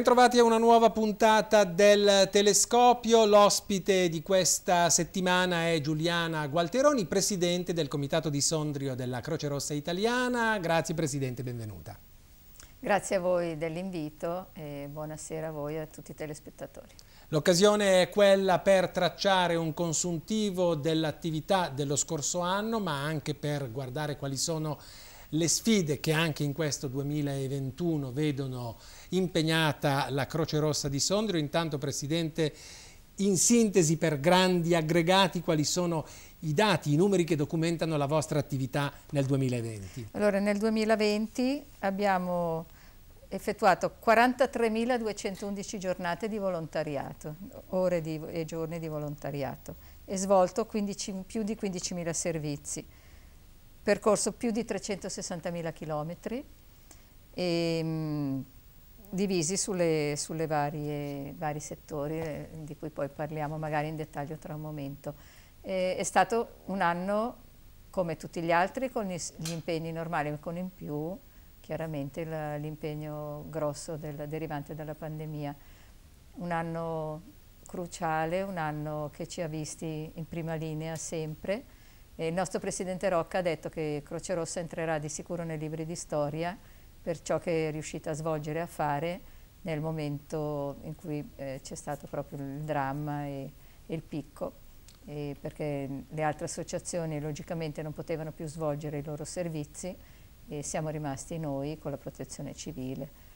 Bentrovati a una nuova puntata del Telescopio. L'ospite di questa settimana è Giuliana Gualteroni, presidente del Comitato di Sondrio della Croce Rossa Italiana. Grazie Presidente, benvenuta. Grazie a voi dell'invito e buonasera a voi e a tutti i telespettatori. L'occasione è quella per tracciare un consuntivo dell'attività dello scorso anno, ma anche per guardare quali sono le le sfide che anche in questo 2021 vedono impegnata la Croce Rossa di Sondrio. Intanto Presidente, in sintesi per grandi aggregati quali sono i dati, i numeri che documentano la vostra attività nel 2020? Allora nel 2020 abbiamo effettuato 43.211 giornate di volontariato, ore di, e giorni di volontariato e svolto 15, più di 15.000 servizi percorso più di 360.000 chilometri ehm, divisi sulle, sulle varie, vari settori eh, di cui poi parliamo magari in dettaglio tra un momento. Eh, è stato un anno come tutti gli altri con gli impegni normali ma con in più chiaramente l'impegno grosso del, derivante dalla pandemia. Un anno cruciale, un anno che ci ha visti in prima linea sempre il nostro presidente Rocca ha detto che Croce Rossa entrerà di sicuro nei libri di storia per ciò che è riuscita a svolgere e a fare nel momento in cui eh, c'è stato proprio il dramma e, e il picco, e perché le altre associazioni logicamente non potevano più svolgere i loro servizi e siamo rimasti noi con la protezione civile.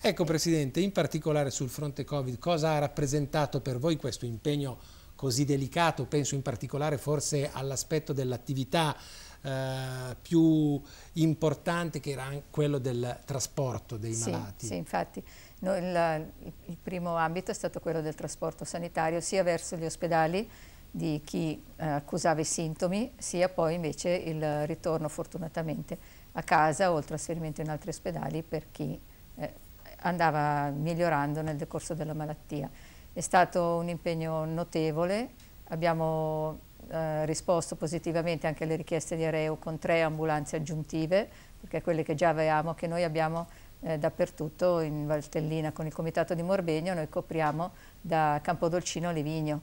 Ecco Presidente, in particolare sul fronte Covid, cosa ha rappresentato per voi questo impegno così delicato, penso in particolare forse all'aspetto dell'attività eh, più importante che era quello del trasporto dei sì, malati. Sì, infatti no, il, il, primo ambito è stato quello del trasporto sanitario sia verso gli ospedali di chi eh, accusava i sintomi, sia poi invece il ritorno fortunatamente a casa o il trasferimento in altri ospedali per chi eh, andava migliorando nel decorso della malattia. È stato un impegno notevole, abbiamo eh, risposto positivamente anche alle richieste di Areu con tre ambulanze aggiuntive, perché quelle che già avevamo, che noi abbiamo eh, dappertutto, in Valtellina con il comitato di Morbegno, noi copriamo da Campodolcino a Livigno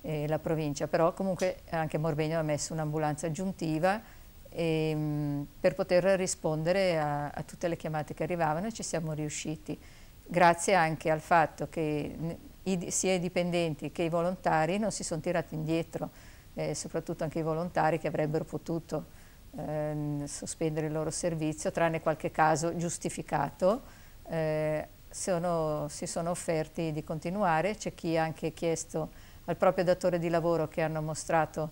eh, la provincia, però comunque anche Morbegno ha messo un'ambulanza aggiuntiva e, ehm, mh, per poter rispondere a, a tutte le chiamate che arrivavano e ci siamo riusciti, grazie anche al fatto che i, sia i dipendenti che i volontari non si sono tirati indietro, eh, soprattutto anche i volontari che avrebbero potuto eh, sospendere il loro servizio, tranne qualche caso giustificato, eh, sono, si sono offerti di continuare, c'è chi ha anche chiesto al proprio datore di lavoro che hanno mostrato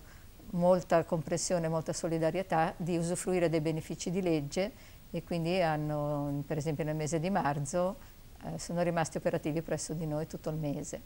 molta comprensione, molta solidarietà di usufruire dei benefici di legge e quindi hanno per esempio nel mese di marzo eh, sono rimasti operativi presso di noi tutto il mese.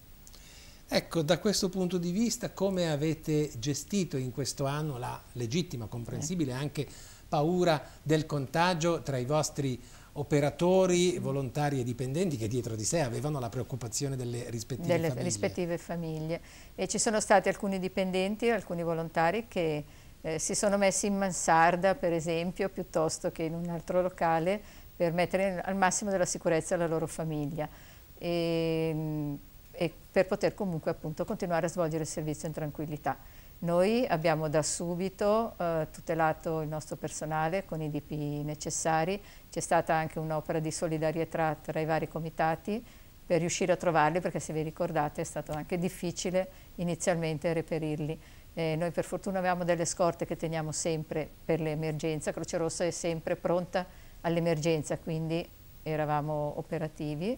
Ecco, da questo punto di vista come avete gestito in questo anno la legittima, comprensibile anche paura del contagio tra i vostri operatori, volontari e dipendenti che dietro di sé avevano la preoccupazione delle rispettive delle famiglie? Delle rispettive famiglie. E ci sono stati alcuni dipendenti, alcuni volontari che eh, si sono messi in mansarda per esempio piuttosto che in un altro locale per mettere al massimo della sicurezza la loro famiglia e, e per poter comunque appunto continuare a svolgere il servizio in tranquillità. Noi abbiamo da subito eh, tutelato il nostro personale con i DP necessari, c'è stata anche un'opera di solidarietà tra i vari comitati per riuscire a trovarli perché se vi ricordate è stato anche difficile inizialmente reperirli. Eh, noi per fortuna avevamo delle scorte che teniamo sempre per le l'emergenza, Croce Rossa è sempre pronta all'emergenza, quindi eravamo operativi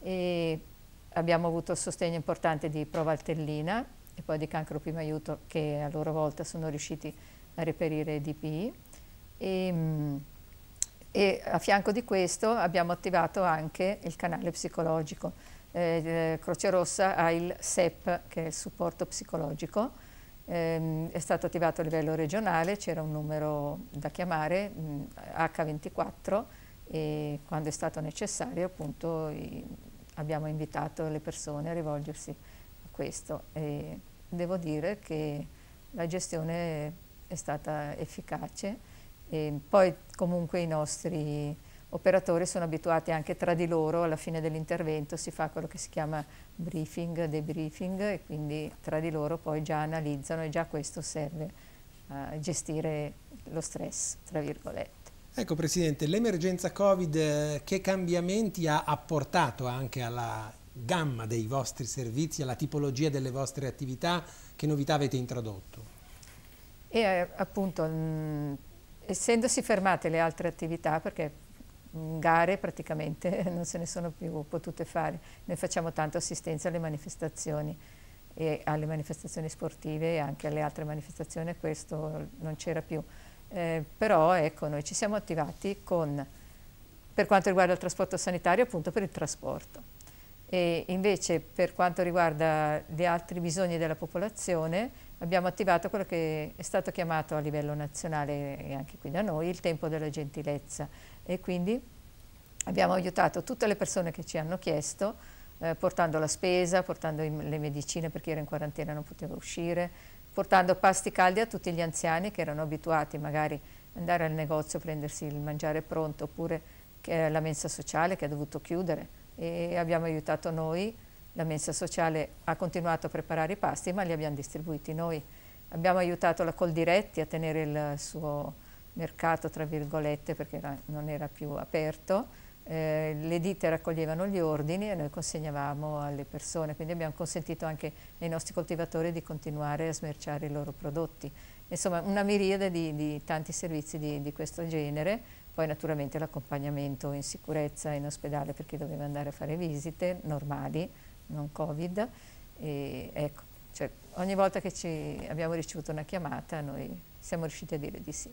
e abbiamo avuto sostegno importante di Provaltellina e poi di Cancro Primo Aiuto che a loro volta sono riusciti a reperire DPI e, ehm, e a fianco di questo abbiamo attivato anche il canale psicologico. Eh, Croce Rossa ha il SEP che è il supporto psicologico Ehm, è stato attivato a livello regionale, c'era un numero da chiamare, mh, mm, H24, e quando è stato necessario appunto i, abbiamo invitato le persone a rivolgersi a questo. E devo dire che la gestione è stata efficace e poi comunque i nostri operatori sono abituati anche tra di loro, alla fine dell'intervento si fa quello che si chiama briefing, debriefing e quindi tra di loro poi già analizzano e già questo serve a gestire lo stress, tra virgolette. Ecco Presidente, l'emergenza Covid eh, che cambiamenti ha apportato anche alla gamma dei vostri servizi, alla tipologia delle vostre attività, che novità avete introdotto? E eh, appunto, mh, mm, essendosi fermate le altre attività, perché gare praticamente non se ne sono più potute fare. Noi facciamo tanta assistenza alle manifestazioni e alle manifestazioni sportive e anche alle altre manifestazioni, questo non c'era più. Eh, però ecco, noi ci siamo attivati con, per quanto riguarda il trasporto sanitario, appunto per il trasporto. E invece per quanto riguarda gli altri bisogni della popolazione abbiamo attivato quello che è stato chiamato a livello nazionale e anche qui da noi il tempo della gentilezza, e quindi abbiamo aiutato tutte le persone che ci hanno chiesto eh, portando la spesa, portando in, le medicine perché era in quarantena e non poteva uscire, portando pasti caldi a tutti gli anziani che erano abituati magari ad andare al negozio a prendersi il mangiare pronto oppure eh, la mensa sociale che ha dovuto chiudere e abbiamo aiutato noi, la mensa sociale ha continuato a preparare i pasti ma li abbiamo distribuiti noi. Abbiamo aiutato la Coldiretti a tenere il suo mercato, tra virgolette, perché era, non era più aperto, eh, le ditte raccoglievano gli ordini e noi consegnavamo alle persone, quindi abbiamo consentito anche ai nostri coltivatori di continuare a smerciare i loro prodotti. Insomma, una miriade di, di tanti servizi di, di, questo genere, poi naturalmente l'accompagnamento in sicurezza in ospedale per chi doveva andare a fare visite normali, non Covid. E, ecco, cioè, ogni volta che abbiamo ricevuto una chiamata noi siamo riusciti a dire di sì.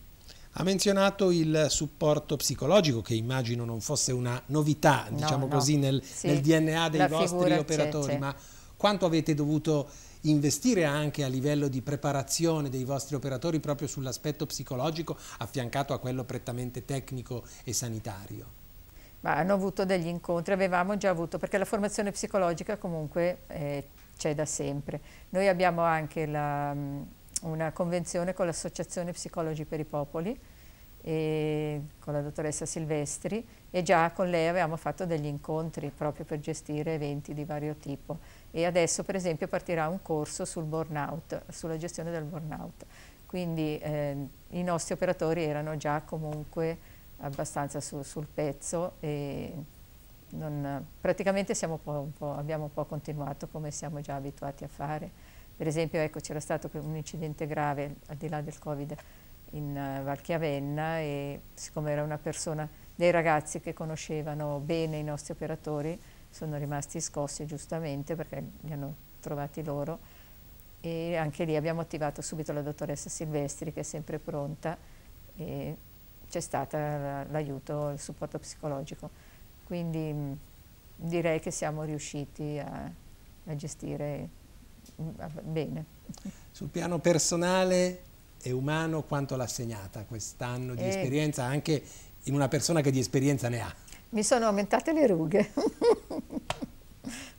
Ha menzionato il supporto psicologico che immagino non fosse una novità, no, diciamo no. così, nel, sì, nel, DNA dei vostri operatori, c'è, c'è. ma quanto avete dovuto investire anche a livello di preparazione dei vostri operatori proprio sull'aspetto psicologico affiancato a quello prettamente tecnico e sanitario? Ma hanno avuto degli incontri, avevamo già avuto, perché la formazione psicologica comunque eh, c'è da sempre. Noi abbiamo anche la mm, una convenzione con l'Associazione Psicologi per i Popoli, con la dottoressa Silvestri e già con lei avevamo fatto degli incontri proprio per gestire eventi di vario tipo e adesso per esempio partirà un corso sul burnout, sulla gestione del burnout. Quindi eh, i nostri operatori erano già comunque abbastanza su, sul pezzo e non, praticamente un po', un po', abbiamo un po' continuato come siamo già abituati a fare. Per esempio ecco, c'era stato un incidente grave al di là del Covid in uh, Valchiavenna e siccome era una persona, dei ragazzi che conoscevano bene i nostri operatori sono rimasti scossi giustamente perché li hanno trovati loro e anche lì abbiamo attivato subito la dottoressa Silvestri che è sempre pronta e c'è stato l'aiuto, il supporto psicologico. Quindi mh, direi che siamo riusciti a, a gestire bene. Sul piano personale e umano quanto l'ha segnata quest'anno di e... Eh. esperienza anche in una persona che di esperienza ne ha? Mi sono aumentate le rughe,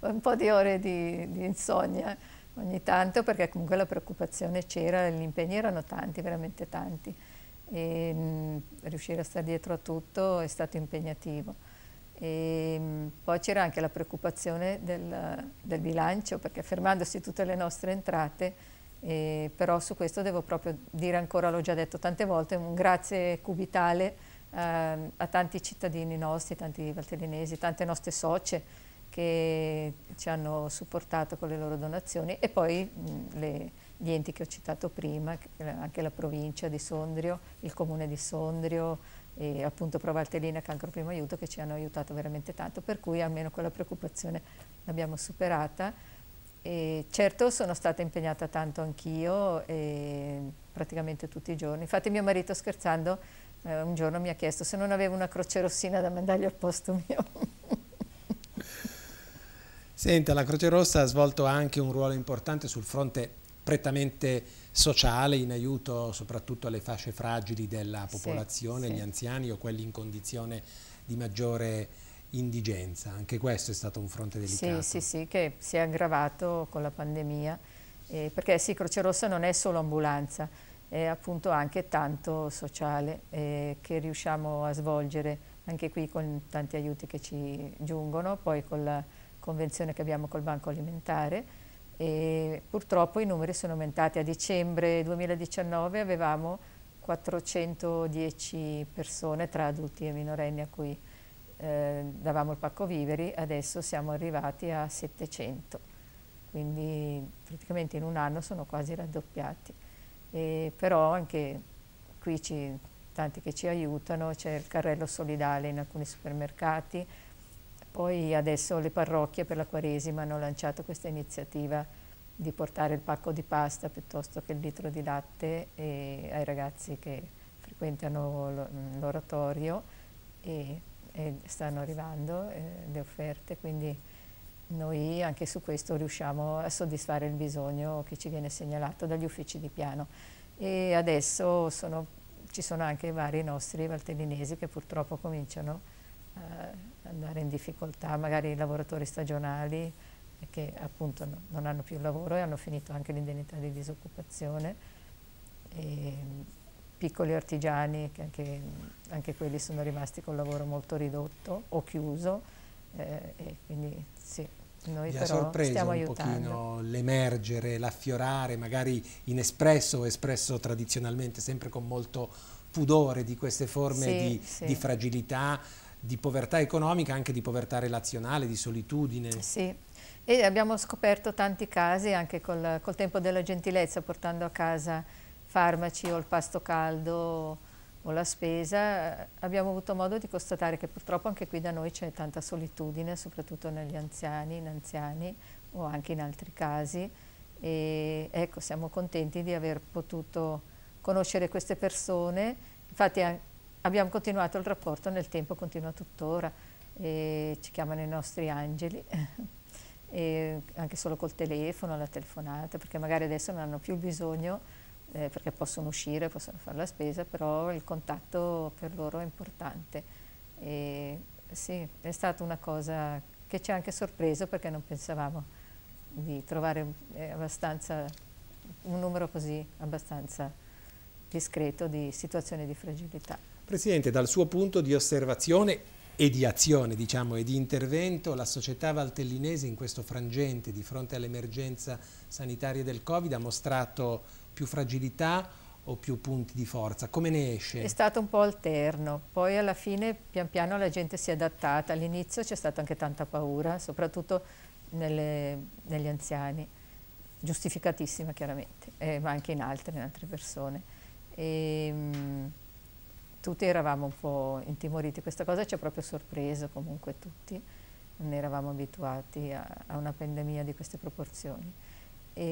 un po' di ore di, di insonnia ogni tanto perché comunque la preoccupazione c'era, gli impegni erano tanti, veramente tanti e ehm, mh, riuscire a stare dietro a tutto è stato impegnativo e ehm, poi c'era anche la preoccupazione del, del, bilancio, perché fermandosi tutte le nostre entrate, eh, però su questo devo proprio dire ancora, l'ho già detto tante volte, un grazie cubitale eh, a tanti cittadini nostri, tanti valtellinesi, tante nostre socie che ci hanno supportato con le loro donazioni e poi mh, le, gli enti che ho citato prima, anche la provincia di Sondrio, il comune di Sondrio, e appunto Provaltellina e Cancro Primo Aiuto che ci hanno aiutato veramente tanto, per cui almeno quella preoccupazione l'abbiamo superata. E certo sono stata impegnata tanto anch'io, praticamente tutti i giorni. Infatti mio marito scherzando eh, un giorno mi ha chiesto se non avevo una croce rossina da mandargli al posto mio. Senta, la Croce Rossa ha svolto anche un ruolo importante sul fronte prettamente sociale in aiuto soprattutto alle fasce fragili della popolazione, sì, gli sì. anziani o quelli in condizione di maggiore indigenza. Anche questo è stato un fronte delicato. Sì, sì, sì, che si è aggravato con la pandemia, eh, perché sì, Croce Rossa non è solo ambulanza, è appunto anche tanto sociale eh, che riusciamo a svolgere anche qui con tanti aiuti che ci giungono, poi con la convenzione che abbiamo col Banco Alimentare, e purtroppo i numeri sono aumentati. A dicembre 2019 avevamo 410 persone tra adulti e minorenni a cui eh, davamo il pacco viveri, adesso siamo arrivati a 700, quindi praticamente in un anno sono quasi raddoppiati. E però anche qui ci, tanti che ci aiutano, c'è il carrello solidale in alcuni supermercati, poi adesso le parrocchie per la Quaresima hanno lanciato questa iniziativa di portare il pacco di pasta piuttosto che il litro di latte ai ragazzi che frequentano mm, l'oratorio e, e, stanno arrivando eh, le offerte, quindi noi anche su questo riusciamo a soddisfare il bisogno che ci viene segnalato dagli uffici di piano. E adesso sono, ci sono anche vari nostri valtellinesi che purtroppo cominciano a eh, andare in difficoltà, magari i lavoratori stagionali che appunto no, non hanno più lavoro e hanno finito anche l'indennità di disoccupazione, e mm, piccoli artigiani che anche, anche, quelli sono rimasti col lavoro molto ridotto o chiuso eh, e quindi sì, noi Vi ha sorpreso un pochino l'emergere, l'affiorare, magari in espresso o espresso tradizionalmente sempre con molto pudore di queste forme sì, di, sì. di, fragilità di povertà economica, anche di povertà relazionale, di solitudine. Sì, e abbiamo scoperto tanti casi anche col, col tempo della gentilezza, portando a casa farmaci o il pasto caldo o la spesa, abbiamo avuto modo di constatare che purtroppo anche qui da noi c'è tanta solitudine, soprattutto negli anziani, in anziani o anche in altri casi. E ecco, siamo contenti di aver potuto conoscere queste persone. Infatti abbiamo continuato il rapporto nel tempo, continua tuttora, eh, ci chiamano i nostri angeli, eh, anche solo col telefono, la telefonata, perché magari adesso non hanno più bisogno, eh, perché possono uscire, possono fare la spesa, però il contatto per loro è importante. E, sì, è stata una cosa che ci ha anche sorpreso perché non pensavamo di trovare eh, un numero così abbastanza discreto di situazioni di fragilità. Presidente, dal suo punto di osservazione e di azione, diciamo, e di intervento, la società valtellinese in questo frangente di fronte all'emergenza sanitaria del Covid ha mostrato più fragilità o più punti di forza? Come ne esce? È stato un po' alterno, poi alla fine pian piano la gente si è adattata, all'inizio c'è stata anche tanta paura, soprattutto nelle, negli anziani, giustificatissima chiaramente, eh, ma anche in altre, in altre persone. E, ehm, tutti eravamo un po' intimoriti, questa cosa ci ha proprio sorpreso comunque tutti, non eravamo abituati a, a una pandemia di queste proporzioni. E,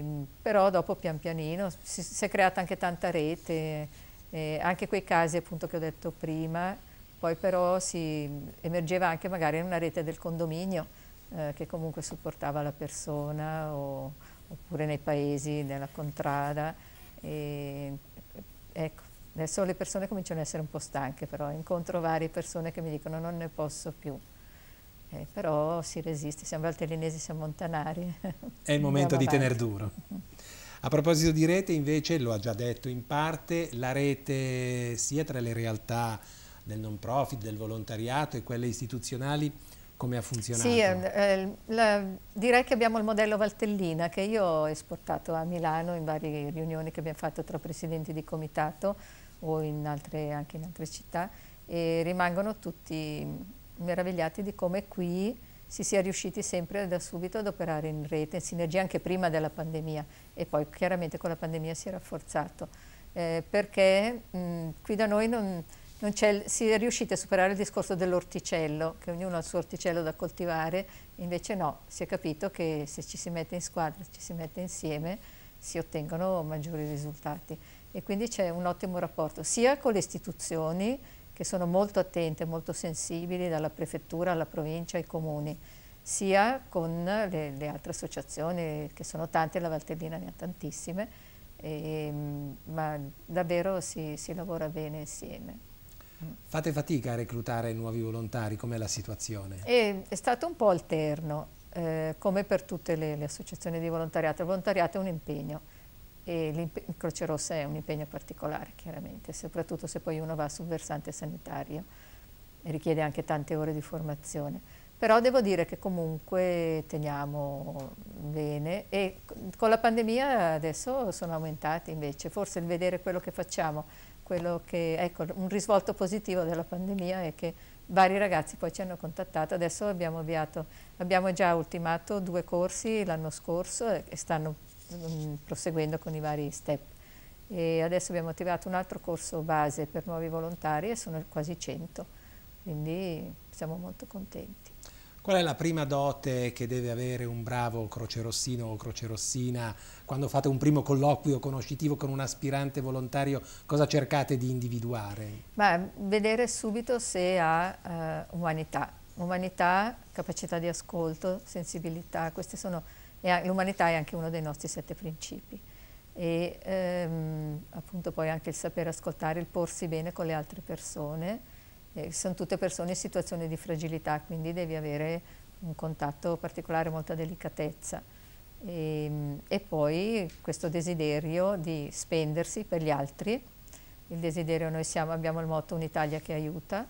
ehm, però dopo pian pianino si, si, è creata anche tanta rete, eh, anche quei casi appunto che ho detto prima, poi però si emergeva anche magari in una rete del condominio eh, che comunque supportava la persona o, oppure nei paesi, nella contrada. E, ecco, Adesso le persone cominciano ad essere un po' stanche, però incontro varie persone che mi dicono non ne posso più. Eh, però si resiste, siamo valtellinesi, siamo montanari. È il momento di tenere duro. A proposito di rete, invece, lo ha già detto in parte, la rete sia tra le realtà del non profit, del volontariato e quelle istituzionali, come ha funzionato? Sì, eh, la, direi che abbiamo il modello Valtellina che io ho esportato a Milano in varie riunioni che abbiamo fatto tra presidenti di comitato o in altre, anche in altre città e rimangono tutti meravigliati di come qui si sia riusciti sempre da subito ad operare in rete, in sinergia anche prima della pandemia e poi chiaramente con la pandemia si è rafforzato eh, perché mh, mm, qui da noi non, non è, si è riusciti a superare il discorso dell'orticello, che ognuno ha il suo orticello da coltivare, invece no, si è capito che se ci si mette in squadra, ci si mette insieme, si ottengono maggiori risultati e quindi c'è un ottimo rapporto sia con le istituzioni che sono molto attente, molto sensibili dalla prefettura alla provincia ai comuni, sia con le, le altre associazioni che sono tante, la Valtellina ne ha tantissime, e, ma davvero si, si lavora bene insieme. Mm. Fate fatica a reclutare nuovi volontari, com'è la situazione? È, è, stato un po' alterno, eh, come per tutte le, le associazioni di volontariato. Il volontariato è un impegno e il Croce Rossa è un impegno particolare chiaramente, soprattutto se poi uno va sul versante sanitario e richiede anche tante ore di formazione. Però devo dire che comunque teniamo bene e con la pandemia adesso sono aumentati invece, forse il vedere quello che facciamo, quello che, ecco, un risvolto positivo della pandemia è che vari ragazzi poi ci hanno contattato, adesso abbiamo avviato, abbiamo già ultimato due corsi l'anno scorso e stanno Mm, proseguendo con i vari step. E adesso abbiamo attivato un altro corso base per nuovi volontari e sono quasi 100, quindi siamo molto contenti. Qual è la prima dote che deve avere un bravo crocerossino o crocerossina quando fate un primo colloquio conoscitivo con un aspirante volontario? Cosa cercate di individuare? Beh, vedere subito se ha uh, umanità, umanità, capacità di ascolto, sensibilità, queste sono l'umanità è anche uno dei nostri sette principi e ehm, appunto poi anche il sapere ascoltare, il porsi bene con le altre persone, eh, sono tutte persone in situazione di fragilità, quindi devi avere un contatto particolare, molta delicatezza. E, ehm, e poi questo desiderio di spendersi per gli altri, il desiderio, noi siamo, abbiamo il motto un'Italia che aiuta,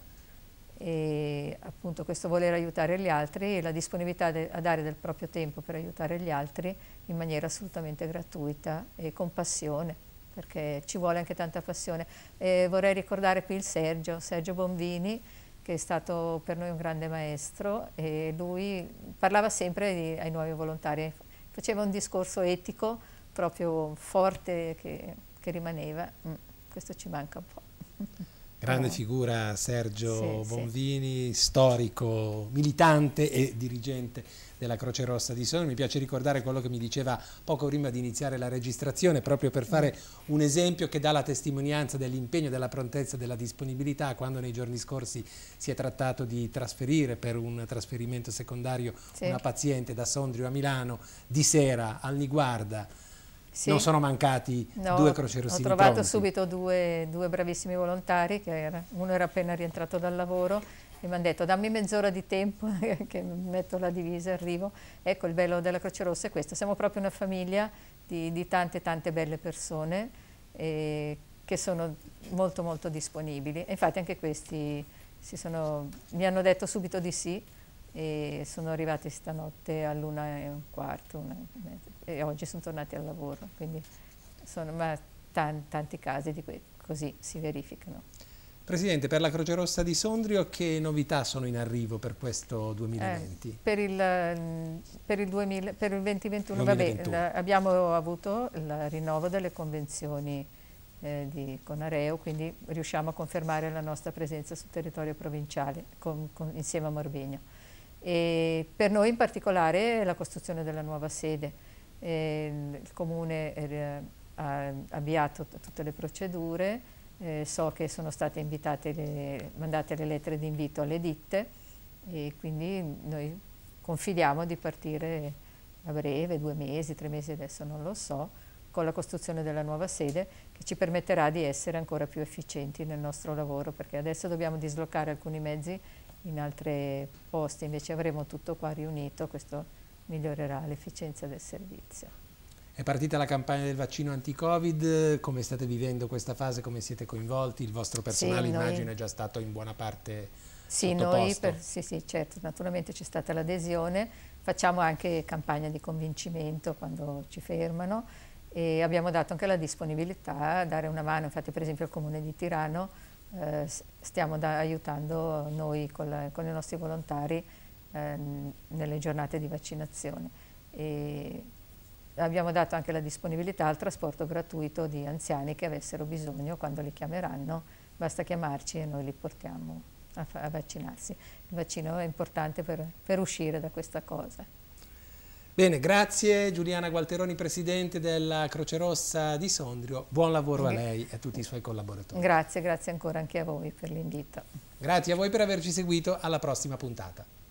e appunto questo voler aiutare gli altri e la disponibilità a dare del proprio tempo per aiutare gli altri in maniera assolutamente gratuita e con passione perché ci vuole anche tanta passione. E vorrei ricordare qui il Sergio, Sergio Bombini, che è stato per noi un grande maestro e lui parlava sempre di, ai nuovi volontari, faceva un discorso etico proprio forte che, che rimaneva. Mm, questo ci manca un po'. Grande eh. figura Sergio sì, Bonvini, sì. storico, militante e dirigente della Croce Rossa di Sondrio. Mi piace ricordare quello che mi diceva poco prima di iniziare la registrazione, proprio per fare un esempio che dà la testimonianza dell'impegno, della prontezza, della disponibilità, quando nei giorni scorsi si è trattato di trasferire per un trasferimento secondario sì. una paziente da Sondrio a Milano di sera al Niguarda sì. Non sono mancati no, due crocierosini Ho trovato pronti. subito due, due, bravissimi volontari, era, uno era appena rientrato dal lavoro e mi hanno detto dammi mezz'ora di tempo che metto la divisa e arrivo. Ecco il bello della Croce Rossa è questo, siamo proprio una famiglia di, di tante tante belle persone eh, che sono molto molto disponibili. infatti anche questi sono, mi hanno detto subito di sì e sono arrivati stanotte all'una e un quarto una e, mezza, e oggi sono tornati al lavoro, quindi sono, ma tan, tanti casi di que, così si verificano. Presidente, per la Croce Rossa di Sondrio che novità sono in arrivo per questo 2020? Eh, per, il, per, il 2000, per, il, 2021, 2021. Vabbè, abbiamo avuto il rinnovo delle convenzioni eh, di Conareo, quindi riusciamo a confermare la nostra presenza sul territorio provinciale con, con, insieme a Morvegno e per noi in particolare la costruzione della nuova sede. Eh, il Comune eh, ha avviato tutte le procedure, eh, so che sono state le, mandate le lettere di invito alle ditte e quindi noi confidiamo di partire a breve, due mesi, tre mesi adesso non lo so, con la costruzione della nuova sede che ci permetterà di essere ancora più efficienti nel nostro lavoro perché adesso dobbiamo dislocare alcuni mezzi in altri posti, invece avremo tutto qua riunito, questo migliorerà l'efficienza del servizio. È partita la campagna del vaccino anti-Covid, come state vivendo questa fase, come siete coinvolti? Il vostro personale sì, noi... immagino è già stato in buona parte sì, noi per... sì, sì, certo, naturalmente c'è stata l'adesione, facciamo anche campagna di convincimento quando ci fermano e abbiamo dato anche la disponibilità a dare una mano, infatti per esempio al comune di Tirano eh, stiamo da, aiutando noi con, la, con, i nostri volontari eh, nelle giornate di vaccinazione. E abbiamo dato anche la disponibilità al trasporto gratuito di anziani che avessero bisogno quando li chiameranno, basta chiamarci e noi li portiamo a, a vaccinarsi. Il vaccino è importante per, per uscire da questa cosa. Bene, grazie Giuliana Gualteroni, presidente della Croce Rossa di Sondrio. Buon lavoro a lei e a tutti i suoi collaboratori. Grazie, grazie ancora anche a voi per l'invito. Grazie a voi per averci seguito, alla prossima puntata.